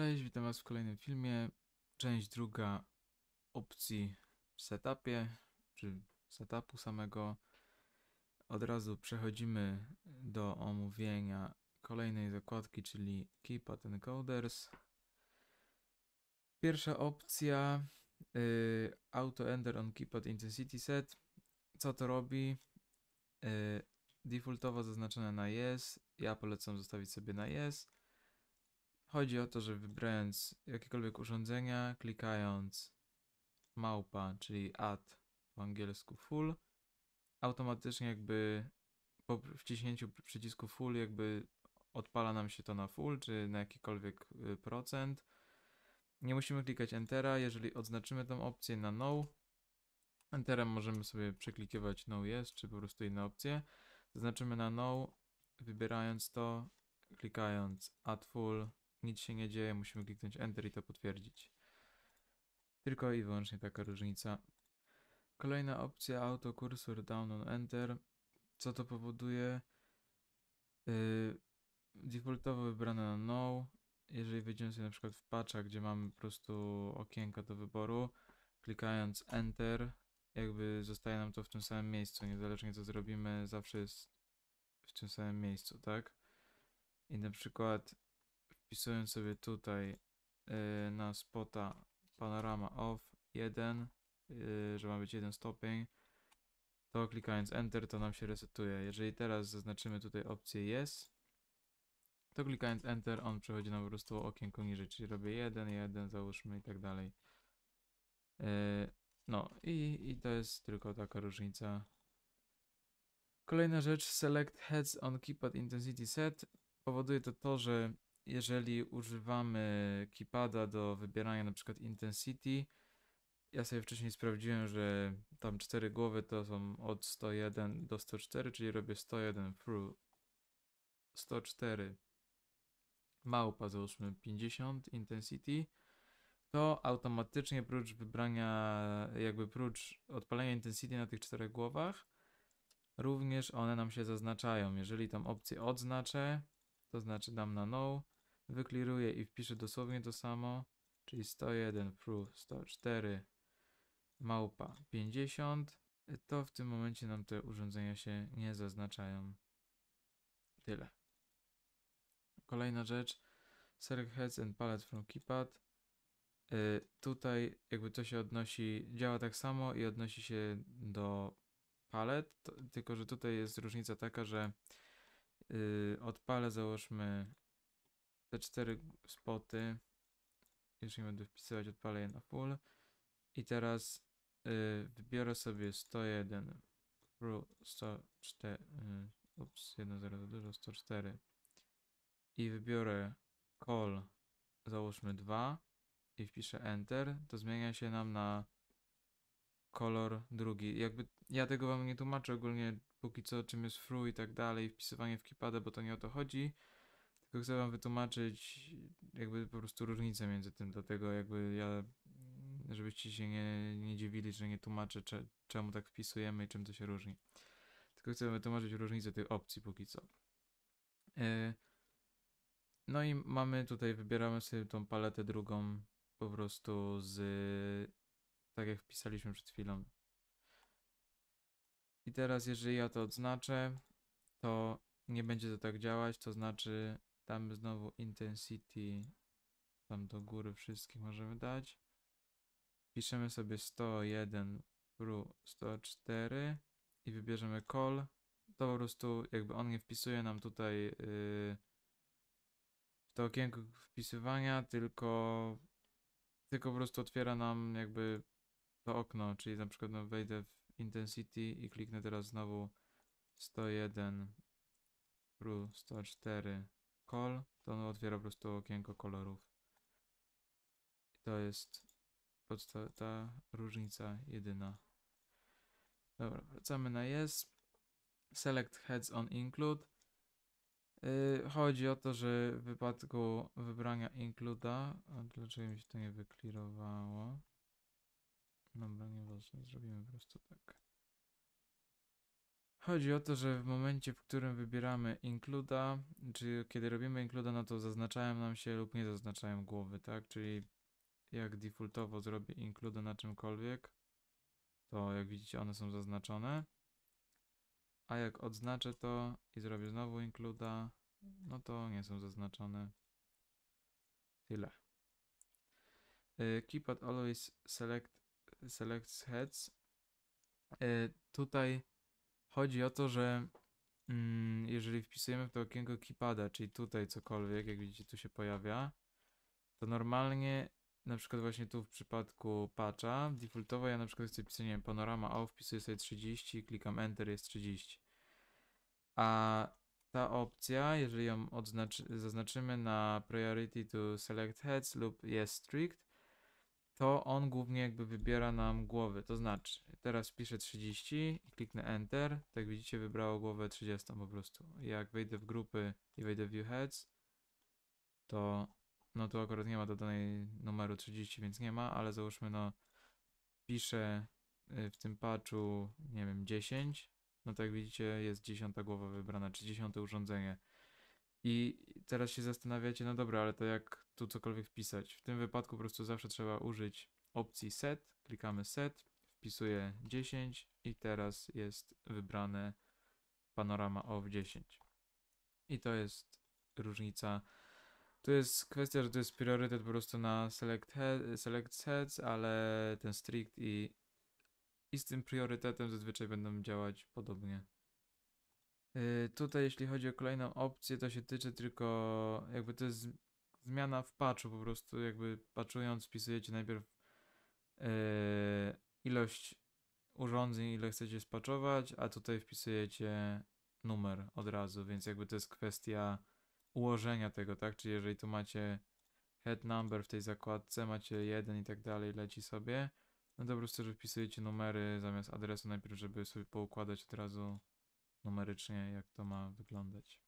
Cześć, witam Was w kolejnym filmie. Część druga opcji w setupie, czy setupu samego. Od razu przechodzimy do omówienia kolejnej zakładki, czyli Keypad Encoders. Pierwsza opcja y, Auto Ender on Keypad Intensity Set. Co to robi? Y, defaultowo zaznaczone na Yes. Ja polecam zostawić sobie na Yes Chodzi o to, że wybierając jakiekolwiek urządzenia, klikając małpa, czyli add po angielsku full, automatycznie jakby po wciśnięciu przycisku full jakby odpala nam się to na full, czy na jakikolwiek y, procent. Nie musimy klikać Entera, jeżeli odznaczymy tą opcję na No, Enterem możemy sobie przeklikiwać No Yes, czy po prostu inne opcje. Zaznaczymy na No, wybierając to, klikając Add Full, nic się nie dzieje, musimy kliknąć Enter i to potwierdzić. Tylko i wyłącznie taka różnica. Kolejna opcja auto cursor down on enter. Co to powoduje? Yy, defaultowo wybrane na no. Jeżeli wejdziemy sobie na przykład w patcha, gdzie mamy po prostu okienka do wyboru, klikając enter, jakby zostaje nam to w tym samym miejscu. Niezależnie co zrobimy, zawsze jest w tym samym miejscu, tak? I na przykład wpisując sobie tutaj yy, na spota panorama off 1, yy, że ma być jeden stopień, to klikając Enter to nam się resetuje. Jeżeli teraz zaznaczymy tutaj opcję Yes, to klikając Enter on przechodzi nam po prostu okienko niżej, czyli robię 1, 1, załóżmy i tak dalej. Y, no i, i to jest tylko taka różnica. Kolejna rzecz, Select Heads on Keypad Intensity Set. Powoduje to to, że jeżeli używamy keypada do wybierania na przykład intensity, ja sobie wcześniej sprawdziłem, że tam cztery głowy to są od 101 do 104, czyli robię 101 through 104 małpa załóżmy 50 intensity, to automatycznie prócz wybrania, jakby prócz odpalenia intensity na tych czterech głowach, również one nam się zaznaczają. Jeżeli tam opcję odznaczę, to znaczy dam na no, wykliruję i wpiszę dosłownie to samo, czyli 101 proof 104 małpa 50, to w tym momencie nam te urządzenia się nie zaznaczają. Tyle. Kolejna rzecz, select heads and palette from keypad. Y, tutaj jakby to się odnosi, działa tak samo i odnosi się do palet, tylko że tutaj jest różnica taka, że yy, od załóżmy te cztery spoty. Już nie będę wpisywać, odpalę je na full. I teraz yy, wybiorę sobie 101 Pro 104 yy, Ups, 1 0 za dużo, 104 i wybiorę call, załóżmy 2 i wpiszę enter, to zmienia się nam na kolor drugi. Jakby ja tego wam nie tłumaczę ogólnie póki co czym jest fru i tak dalej, wpisywanie w kipadę, bo to nie o to chodzi. Tylko chcę wam wytłumaczyć jakby po prostu różnicę między tym, dlatego jakby ja, mm, żebyście się nie, nie dziwili, że nie tłumaczę cze, czemu tak wpisujemy i czym to się różni. Tylko chcę wam wytłumaczyć różnicę tych opcji póki co. E, no i mamy tutaj, wybieramy sobie tą paletę drugą po prostu z, tak jak wpisaliśmy przed chwilą. I teraz jeżeli ja to odznaczę, to nie będzie to tak działać, to znaczy tam znowu intensity. Tam do góry wszystkich możemy dać. Piszemy sobie 101 ru 104 i wybierzemy call. To po prostu jakby on nie wpisuje nam tutaj yy, w to okienko wpisywania, tylko tylko po prostu otwiera nam jakby to okno, czyli na przykład no, wejdę w intensity i kliknę teraz znowu 101 ru 104 Call, to on otwiera po prostu okienko kolorów. I to jest ta różnica jedyna. Dobra, wracamy na yes. Select heads on include. Yy, chodzi o to, że w wypadku wybrania includa, dlaczego mi się to nie wyklirowało? Dobra, nieważne, zrobimy po prostu tak. Chodzi o to, że w momencie, w którym wybieramy include'a, czy kiedy robimy include'a, no to zaznaczają nam się lub nie zaznaczają głowy, tak? Czyli jak defaultowo zrobię include'a na czymkolwiek, to jak widzicie one są zaznaczone. A jak odznaczę to i zrobię znowu include'a, no to nie są zaznaczone. Tyle. E, Keypad always select, selects heads. E, tutaj Chodzi o to, że mm, jeżeli wpisujemy w to okienko keypada, czyli tutaj cokolwiek, jak widzicie tu się pojawia, to normalnie na przykład właśnie tu w przypadku patcha, defaultowo ja na przykład chcę pisać, nie wiem, panorama O, wpisuję sobie 30, klikam Enter, jest 30. A ta opcja, jeżeli ją zaznaczymy na Priority to Select Heads lub Yes Strict, to on głównie jakby wybiera nam głowy. To znaczy, teraz piszę 30 i kliknę Enter. Tak widzicie, wybrało głowę 30 po prostu. Jak wejdę w grupy i wejdę w View Heads, to no tu akurat nie ma dodanej numeru 30, więc nie ma, ale załóżmy no piszę y, w tym patchu, nie wiem, 10. No tak jak widzicie, jest 10 głowa wybrana, czy 10 urządzenie. I teraz się zastanawiacie, no dobra, ale to jak tu cokolwiek wpisać? W tym wypadku po prostu zawsze trzeba użyć opcji set, klikamy set, wpisuję 10 i teraz jest wybrane panorama of 10. I to jest różnica. To jest kwestia, że to jest priorytet po prostu na select, head, select sets, ale ten strict i, i z tym priorytetem zazwyczaj będą działać podobnie. Y, tutaj jeśli chodzi o kolejną opcję, to się tyczy tylko, jakby to jest zmiana w patchu, po prostu jakby patchując wpisujecie najpierw y, ilość urządzeń, ile chcecie spaczować, a tutaj wpisujecie numer od razu, więc jakby to jest kwestia ułożenia tego, tak? Czyli jeżeli tu macie head number w tej zakładce, macie jeden i tak dalej, leci sobie, no to po prostu, że wpisujecie numery zamiast adresu najpierw, żeby sobie poukładać od razu numerycznie, jak to ma wyglądać.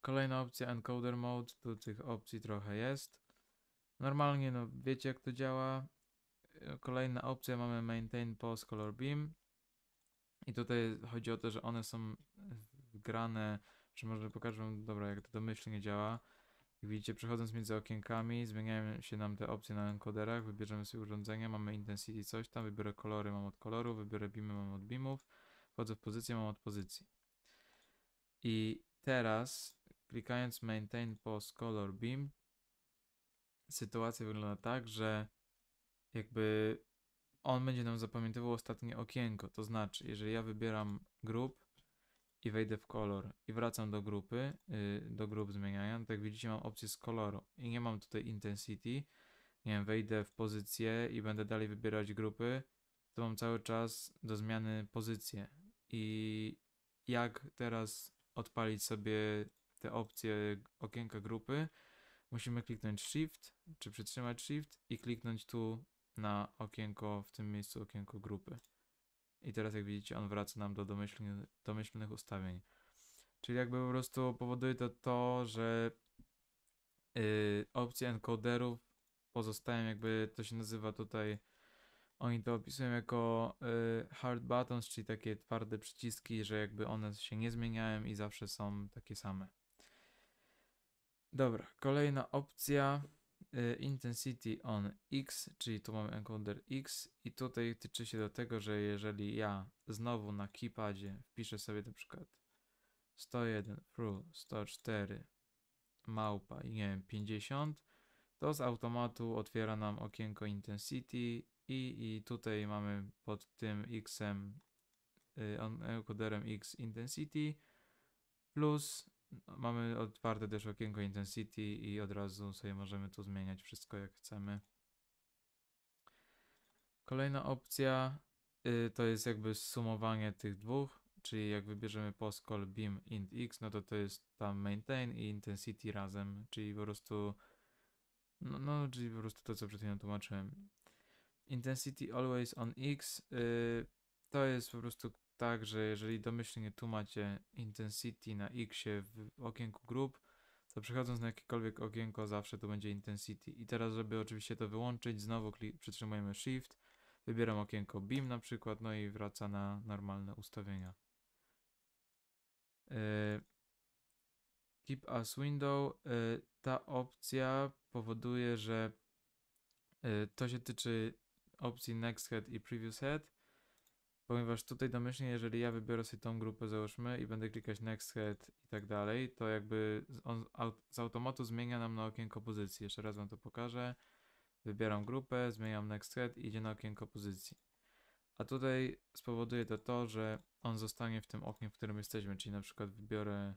Kolejna opcja Encoder Mode, tu tych opcji trochę jest. Normalnie, no wiecie jak to działa. E, kolejna opcja mamy Maintain post Color Beam. I tutaj chodzi o to, że one są wgrane, czy może pokażę dobra, jak to domyślnie działa. Jak widzicie, przechodząc między okienkami, zmieniają się nam te opcje na encoderach, wybierzemy sobie urządzenia, mamy intensity coś tam, wybiorę kolory, mam od koloru, wybiorę beamy, mam od beamów. Wchodzę w pozycję, mam od pozycji. I teraz, klikając Maintain Post Color Beam, sytuacja wygląda tak, że jakby on będzie nam zapamiętywał ostatnie okienko. To znaczy, jeżeli ja wybieram grup i wejdę w kolor i wracam do grupy, y, do grup zmieniając, tak jak widzicie mam opcję z koloru i nie mam tutaj intensity. Nie wiem, wejdę w pozycję i będę dalej wybierać grupy, to mam cały czas do zmiany pozycję i jak teraz odpalić sobie te opcje okienka grupy, musimy kliknąć Shift, czy przytrzymać Shift i kliknąć tu na okienko, w tym miejscu okienko grupy. I teraz jak widzicie, on wraca nam do domyślnych, domyślnych ustawień. Czyli jakby po prostu powoduje to to, że yy, opcje encoderów pozostają jakby, to się nazywa tutaj oni to opisują jako y, hard buttons, czyli takie twarde przyciski, że jakby one się nie zmieniają i zawsze są takie same. Dobra, kolejna opcja y, Intensity on X, czyli tu mamy encoder X i tutaj tyczy się do tego, że jeżeli ja znowu na keypadzie wpiszę sobie na przykład 101 through 104 małpa i nie wiem 50, to z automatu otwiera nam okienko Intensity i, I tutaj mamy pod tym xem, y, encoderem x intensity plus no, mamy otwarte też okienko intensity i od razu sobie możemy tu zmieniać wszystko jak chcemy. Kolejna opcja y, to jest jakby sumowanie tych dwóch, czyli jak wybierzemy poskol beam int x, no to to jest tam maintain i intensity razem, czyli po prostu no, no czyli po prostu to co przed chwilą tłumaczyłem. Intensity always on X. Y, to jest po prostu tak, że jeżeli domyślnie tu macie intensity na X w okienku grup, to przechodząc na jakiekolwiek okienko zawsze to będzie intensity. I teraz, żeby oczywiście to wyłączyć, znowu przytrzymujemy Shift, wybieram okienko BIM na przykład, no i wraca na normalne ustawienia. Y, keep as window. Y, ta opcja powoduje, że to się tyczy opcji next head i previous head, ponieważ tutaj domyślnie, jeżeli ja wybiorę sobie tą grupę, załóżmy, i będę klikać next head i tak dalej, to jakby on z automatu zmienia nam na okienko pozycji. Jeszcze raz wam to pokażę. Wybieram grupę, zmieniam next head i idzie na okienko pozycji. A tutaj spowoduje to to, że on zostanie w tym oknie, w którym jesteśmy, czyli na przykład wybiorę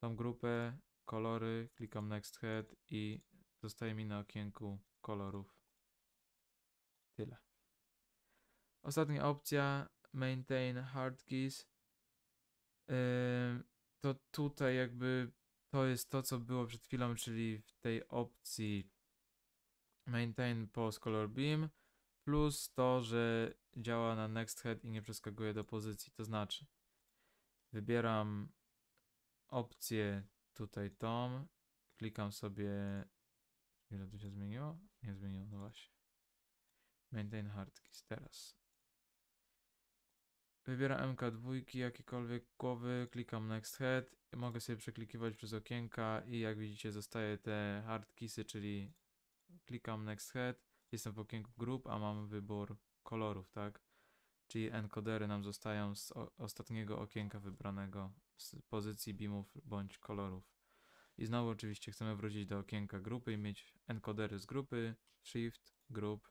tą grupę, kolory, klikam next head i zostaje mi na okienku kolorów. Tyle. Ostatnia opcja, maintain hard keys. to tutaj jakby to jest to, co było przed chwilą, czyli w tej opcji maintain Post color beam plus to, że działa na next head i nie przeskakuje do pozycji. To znaczy wybieram opcję tutaj tą, klikam sobie ile to się zmieniło? Nie zmieniło, no właśnie. Maintain hardkeys teraz. Wybieram MK2, jakiekolwiek głowy, klikam next head i mogę sobie przeklikiwać przez okienka i jak widzicie zostaje te hardkeysy, czyli klikam next head, jestem w okienku grup, a mam wybór kolorów, tak? Czyli encodery nam zostają z ostatniego okienka wybranego z pozycji beamów bądź kolorów. I znowu oczywiście chcemy wrócić do okienka grupy i mieć encodery z grupy, shift, group,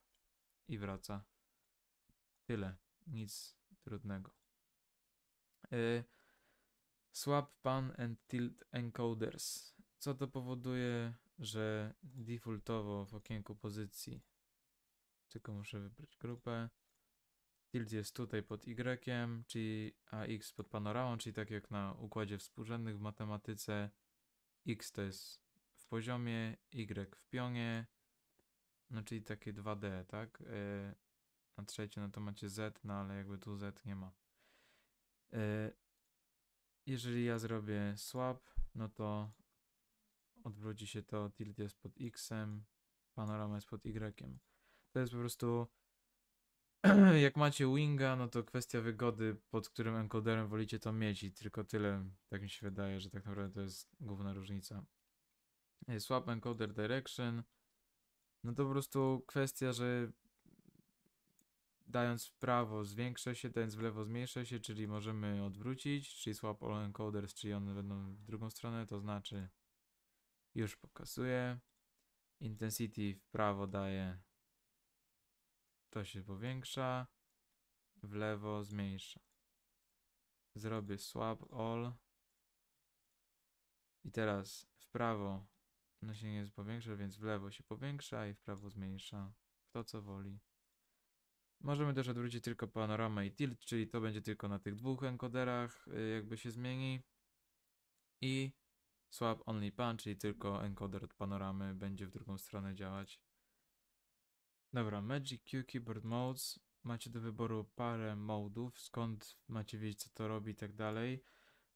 i wraca. Tyle. Nic trudnego. Y, swap pan and tilt encoders. Co to powoduje, że defaultowo w okienku pozycji tylko muszę wybrać grupę. Tilt jest tutaj pod Y, czyli a X pod panoramą, czyli tak jak na układzie współrzędnych w matematyce. X to jest w poziomie, Y w pionie, no czyli takie 2D, tak? Y, na trzecie, na no to macie Z, no ale jakby tu Z nie ma. Y, jeżeli ja zrobię swap, no to odwróci się to, tilt jest pod x panorama jest pod y To jest po prostu, jak macie winga, no to kwestia wygody, pod którym encoderem wolicie to mieć i tylko tyle, tak mi się wydaje, że tak naprawdę to jest główna różnica. Y, swap encoder direction, no to po prostu kwestia, że dając w prawo zwiększa się, dając w lewo zmniejsza się, czyli możemy odwrócić, czyli swap all encoders, czyli one będą w drugą stronę, to znaczy już pokazuję. Intensity w prawo daje, to się powiększa, w lewo zmniejsza. Zrobię swap all i teraz w prawo nasienie no się nie powiększa, więc w lewo się powiększa i w prawo zmniejsza. Kto co woli. Możemy też odwrócić tylko panoramę i tilt, czyli to będzie tylko na tych dwóch encoderach, y, jakby się zmieni. I swap only pan, czyli tylko encoder od panoramy będzie w drugą stronę działać. Dobra, Magic Q Keyboard Modes. Macie do wyboru parę modów, skąd macie wiedzieć co to robi i tak dalej.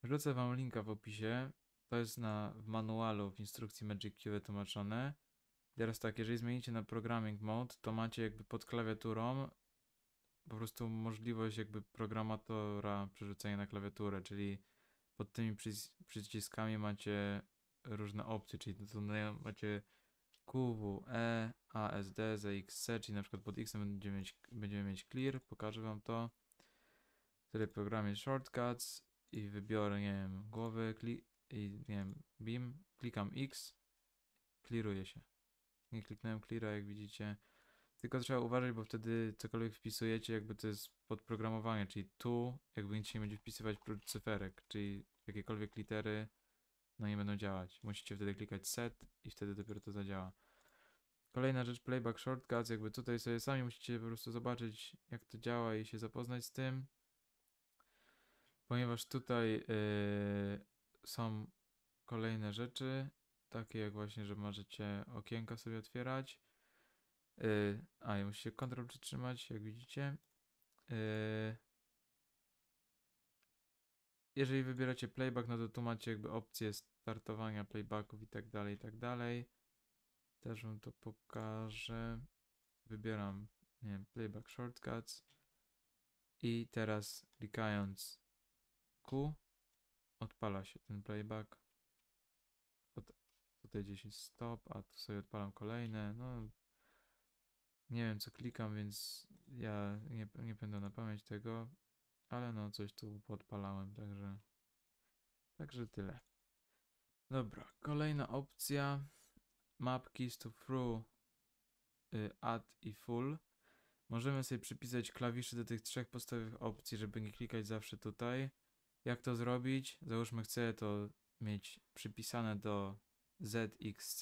Wrzucę wam linka w opisie. To jest na, w manualu, w instrukcji Magic Q wytłumaczone. Teraz tak, jeżeli zmienicie na Programming Mode, to macie jakby pod klawiaturą po prostu możliwość jakby programatora przerzucenia na klawiaturę, czyli pod tymi przyc przyciskami macie różne opcje, czyli to, macie Q, W, E, A, S, D, Z, X, C, czyli na przykład pod X będziemy mieć, będziemy mieć clear, pokażę wam to. Wtedy programie shortcuts i wybiorę, nie wiem, głowy, i nie wiem, BIM, klikam X, clearuje się. Nie kliknąłem cleara, jak widzicie. Tylko trzeba uważać, bo wtedy cokolwiek wpisujecie, jakby to jest podprogramowanie, czyli tu jakby nic się nie będzie wpisywać prócz cyferek, czyli jakiekolwiek litery no nie będą działać. Musicie wtedy klikać set i wtedy dopiero to zadziała. Kolejna rzecz, playback shortcuts, jakby tutaj sobie sami musicie po prostu zobaczyć jak to działa i się zapoznać z tym. Ponieważ tutaj yy, są kolejne rzeczy, takie jak właśnie, że możecie okienka sobie otwierać. Yy, a, i musicie kontrol przytrzymać, jak widzicie. Yy. Jeżeli wybieracie playback, no to tu macie jakby opcję startowania playbacków i tak dalej, i tak dalej. Też wam to pokażę. Wybieram, nie wiem, playback shortcuts. I teraz klikając Q odpala się ten playback. Tutaj gdzieś jest stop, a tu sobie odpalam kolejne. No, nie wiem co klikam, więc ja nie, nie będę na pamięć tego, ale no coś tu podpalałem, także także tyle. Dobra, kolejna opcja mapki to through y, add i full. Możemy sobie przypisać klawisze do tych trzech podstawowych opcji, żeby nie klikać zawsze tutaj. Jak to zrobić? Załóżmy, chcę to mieć przypisane do ZXC.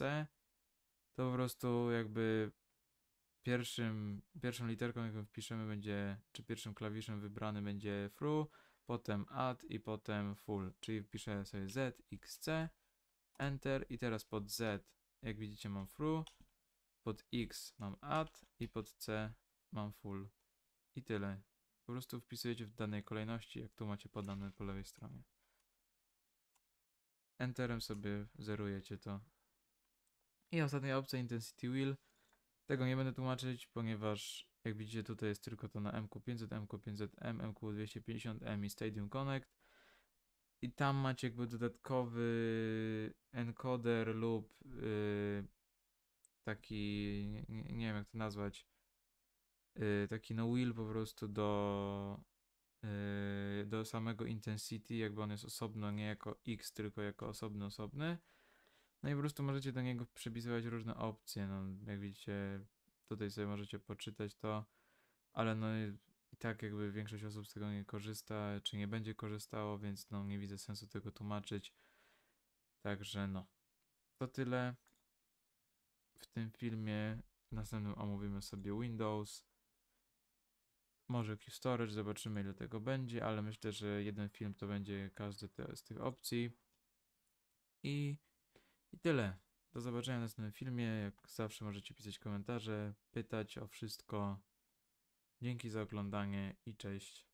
To po prostu jakby pierwszym, pierwszą literką, jaką wpiszemy, będzie, czy pierwszym klawiszem wybrany będzie fru, potem add i potem full. Czyli wpiszę sobie ZXC, enter i teraz pod Z, jak widzicie, mam fru, pod X mam add i pod C mam full. I tyle. Po prostu wpisujecie w danej kolejności, jak tu macie podane po lewej stronie. Enterem sobie zerujecie to. I ostatnia opcja Intensity Wheel. Tego nie będę tłumaczyć, ponieważ jak widzicie tutaj jest tylko to na MQ500, MQ500M, MQ250M i Stadium Connect. I tam macie jakby dodatkowy encoder lub yy, taki, nie, nie, wiem jak to nazwać, Y, taki no wheel po prostu do, y, do samego intensity, jakby on jest osobno, nie jako X, tylko jako osobny, osobny. No i po prostu możecie do niego przypisywać różne opcje, no jak widzicie tutaj sobie możecie poczytać to, ale no i tak jakby większość osób z tego nie korzysta, czy nie będzie korzystało, więc no nie widzę sensu tego tłumaczyć. Także no, to tyle w tym filmie. W następnym omówimy sobie Windows. Może storage, zobaczymy ile tego będzie, ale myślę, że jeden film to będzie każdy te, z tych opcji. I, I tyle. Do zobaczenia w następnym filmie. Jak zawsze możecie pisać komentarze, pytać o wszystko. Dzięki za oglądanie i cześć.